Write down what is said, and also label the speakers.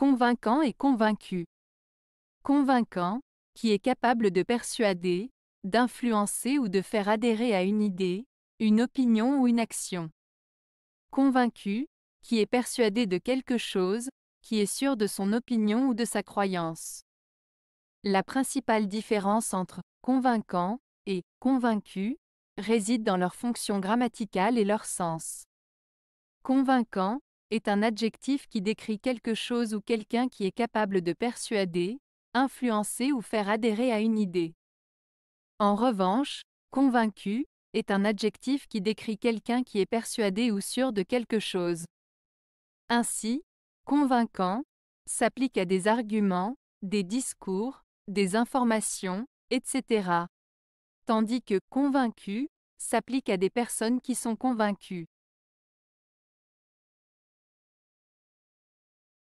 Speaker 1: Convaincant et convaincu. Convaincant, qui est capable de persuader, d'influencer ou de faire adhérer à une idée, une opinion ou une action. Convaincu, qui est persuadé de quelque chose, qui est sûr de son opinion ou de sa croyance. La principale différence entre convaincant et convaincu réside dans leur fonction grammaticale et leur sens. Convaincant est un adjectif qui décrit quelque chose ou quelqu'un qui est capable de persuader, influencer ou faire adhérer à une idée. En revanche, convaincu est un adjectif qui décrit quelqu'un qui est persuadé ou sûr de quelque chose. Ainsi, convaincant s'applique à des arguments, des discours, des informations, etc. Tandis que convaincu s'applique à des personnes
Speaker 2: qui sont convaincues.